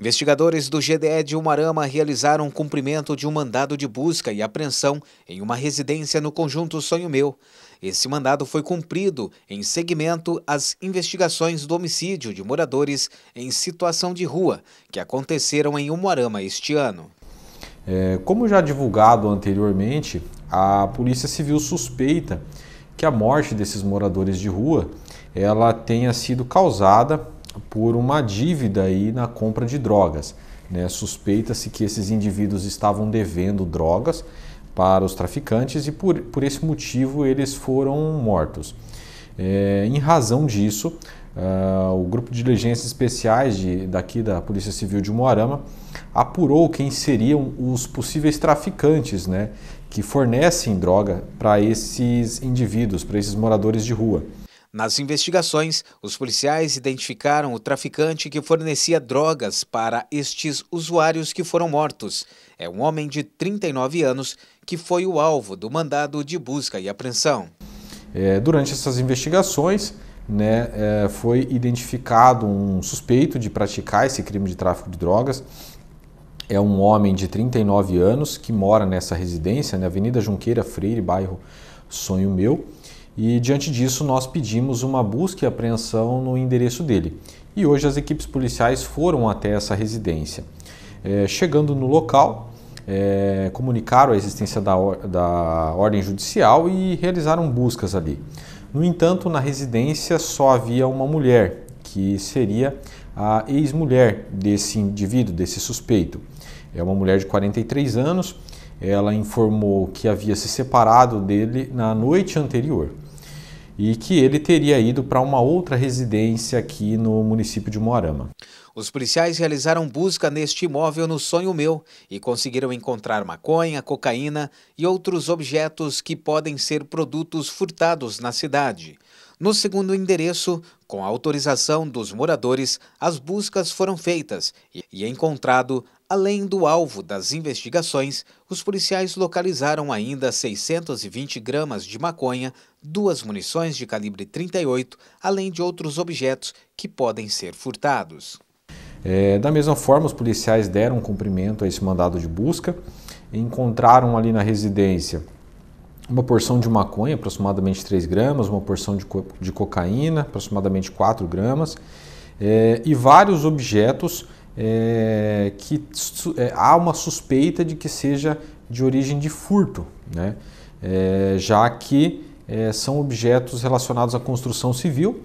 Investigadores do GDE de Umarama realizaram o cumprimento de um mandado de busca e apreensão em uma residência no conjunto Sonho Meu. Esse mandado foi cumprido em seguimento às investigações do homicídio de moradores em situação de rua que aconteceram em Umarama este ano. É, como já divulgado anteriormente, a Polícia Civil suspeita que a morte desses moradores de rua ela tenha sido causada por uma dívida aí na compra de drogas. Né? Suspeita-se que esses indivíduos estavam devendo drogas para os traficantes e por, por esse motivo eles foram mortos. É, em razão disso, uh, o grupo de diligências especiais de, daqui da Polícia Civil de Moarama apurou quem seriam os possíveis traficantes né, que fornecem droga para esses indivíduos, para esses moradores de rua. Nas investigações, os policiais identificaram o traficante que fornecia drogas para estes usuários que foram mortos. É um homem de 39 anos que foi o alvo do mandado de busca e apreensão. É, durante essas investigações, né, é, foi identificado um suspeito de praticar esse crime de tráfico de drogas. É um homem de 39 anos que mora nessa residência, na né, Avenida Junqueira Freire, bairro Sonho Meu. E diante disso, nós pedimos uma busca e apreensão no endereço dele. E hoje as equipes policiais foram até essa residência. É, chegando no local, é, comunicaram a existência da, da ordem judicial e realizaram buscas ali. No entanto, na residência só havia uma mulher, que seria a ex-mulher desse indivíduo, desse suspeito. É uma mulher de 43 anos. Ela informou que havia se separado dele na noite anterior e que ele teria ido para uma outra residência aqui no município de Moarama. Os policiais realizaram busca neste imóvel no Sonho Meu e conseguiram encontrar maconha, cocaína e outros objetos que podem ser produtos furtados na cidade. No segundo endereço, com a autorização dos moradores, as buscas foram feitas e encontrado, além do alvo das investigações, os policiais localizaram ainda 620 gramas de maconha, duas munições de calibre 38, além de outros objetos que podem ser furtados. É, da mesma forma, os policiais deram cumprimento a esse mandado de busca, e encontraram ali na residência uma porção de maconha, aproximadamente 3 gramas, uma porção de, co de cocaína, aproximadamente 4 gramas, é, e vários objetos é, que é, há uma suspeita de que seja de origem de furto, né? já que são objetos relacionados à construção civil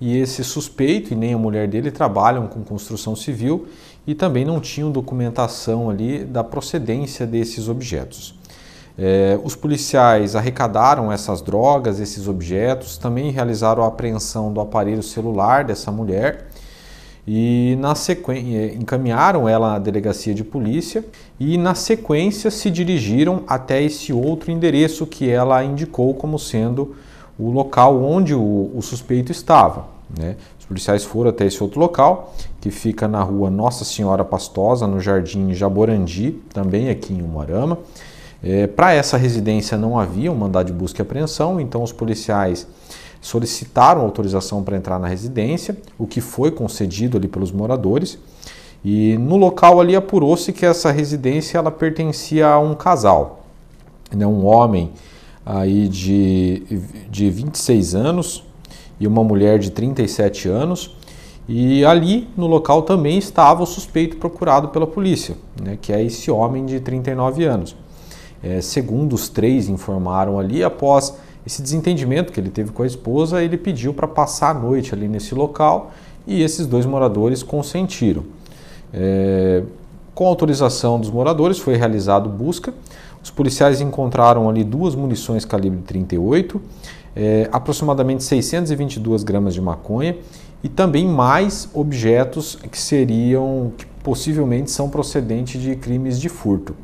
e esse suspeito e nem a mulher dele trabalham com construção civil e também não tinham documentação ali da procedência desses objetos. É, os policiais arrecadaram essas drogas, esses objetos, também realizaram a apreensão do aparelho celular dessa mulher e na sequência eh, encaminharam ela à delegacia de polícia e na sequência se dirigiram até esse outro endereço que ela indicou como sendo o local onde o, o suspeito estava. Né? Os policiais foram até esse outro local que fica na rua Nossa Senhora Pastosa, no Jardim Jaborandi, também aqui em Umarama. É, Para essa residência não havia um mandado de busca e apreensão, então os policiais solicitaram autorização para entrar na residência, o que foi concedido ali pelos moradores. E no local ali apurou-se que essa residência ela pertencia a um casal, né, um homem aí de, de 26 anos e uma mulher de 37 anos. E ali no local também estava o suspeito procurado pela polícia, né, que é esse homem de 39 anos. É, segundo os três informaram ali, após esse desentendimento que ele teve com a esposa, ele pediu para passar a noite ali nesse local e esses dois moradores consentiram. É, com autorização dos moradores, foi realizado busca. Os policiais encontraram ali duas munições calibre 38, é, aproximadamente 622 gramas de maconha e também mais objetos que seriam, que possivelmente são procedentes de crimes de furto.